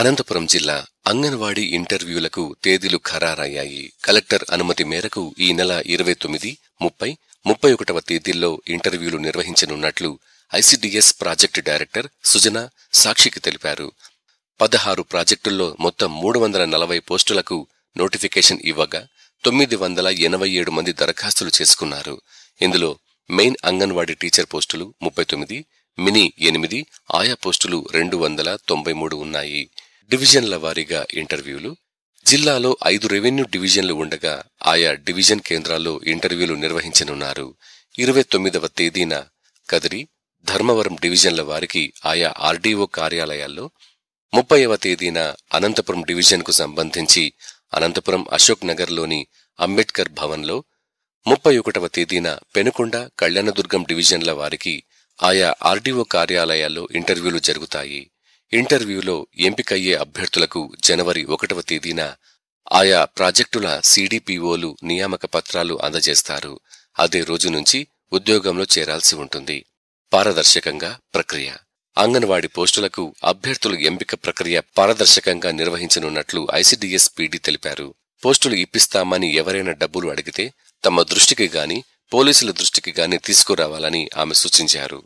అనంతపురం జిల్లా అంగన్వాడీ ఇంటర్వ్యూలకు తేదీలు ఖరారయ్యాయి కలెక్టర్ అనుమతి మేరకు ఈ నెల ఇరవై తొమ్మిది ముప్పై ముప్పై ఒకటవ తేదీల్లో ఇంటర్వ్యూలు నిర్వహించనున్నట్లు ఐసిడిఎస్ ప్రాజెక్టు డైరెక్టర్ సుజన సాక్షికి తెలిపారు పదహారు ప్రాజెక్టుల్లో మొత్తం మూడు వందల నలభై పోస్టులకు నోటిఫికేషన్ ఇవ్వగా తొమ్మిది వందల ఎనభై ఏడు మంది దరఖాస్తులు చేసుకున్నారు ఇందులో మెయిన్ అంగన్వాడీ టీచర్ పోస్టులు ముప్పై తొమ్మిది మినీ ఎనిమిది ఆయా పోస్టులు రెండు వందల తొంభై మూడు ఉన్నాయి డివిజన్ల వారీగా ఇంటర్వ్యూలు జిల్లాలో ఐదు రెవెన్యూ డివిజన్లు ఉండగా ఆయా డివిజన్ కేంద్రాల్లో ఇంటర్వ్యూలు నిర్వహించనున్నారు ఇరవై తొమ్మిదవ తేదీన కదిరి ధర్మవరం డివిజన్ల వారికి ఆయా ఆర్డీఓ కార్యాలయాల్లో ముప్పైవ తేదీన అనంతపురం డివిజన్కు సంబంధించి అనంతపురం అశోక్ నగర్లోని అంబేద్కర్ భవన్లో ముప్పై ఒకటవ తేదీన పెనుకొండ కళ్యాణదుర్గం డివిజన్ల వారికి ఆయా ఆర్డీఓ కార్యాలయాల్లో ఇంటర్వ్యూలు జరుగుతాయి ఇంటర్వ్యూలో ఎంపికయ్యే అభ్యర్థులకు జనవరి ఒకటవ తేదీన ఆయా ప్రాజెక్టుల సీడీపీఓలు నియామక పత్రాలు అందజేస్తారు అదే రోజు నుంచి ఉద్యోగంలో చేరాల్సి ఉంటుంది పారదర్శకంగా ప్రక్రియ అంగన్వాడి పోస్టులకు అభ్యర్థుల ఎంపిక ప్రక్రియ పారదర్శకంగా నిర్వహించనున్నట్లు ఐసీడీఎస్ పీడీ తెలిపారు పోస్టులు ఇప్పిస్తామని ఎవరైనా డబ్బులు అడిగితే తమ దృష్టికి గాని పోలీసుల దృష్టికి గాని తీసుకురావాలని ఆమె సూచించారు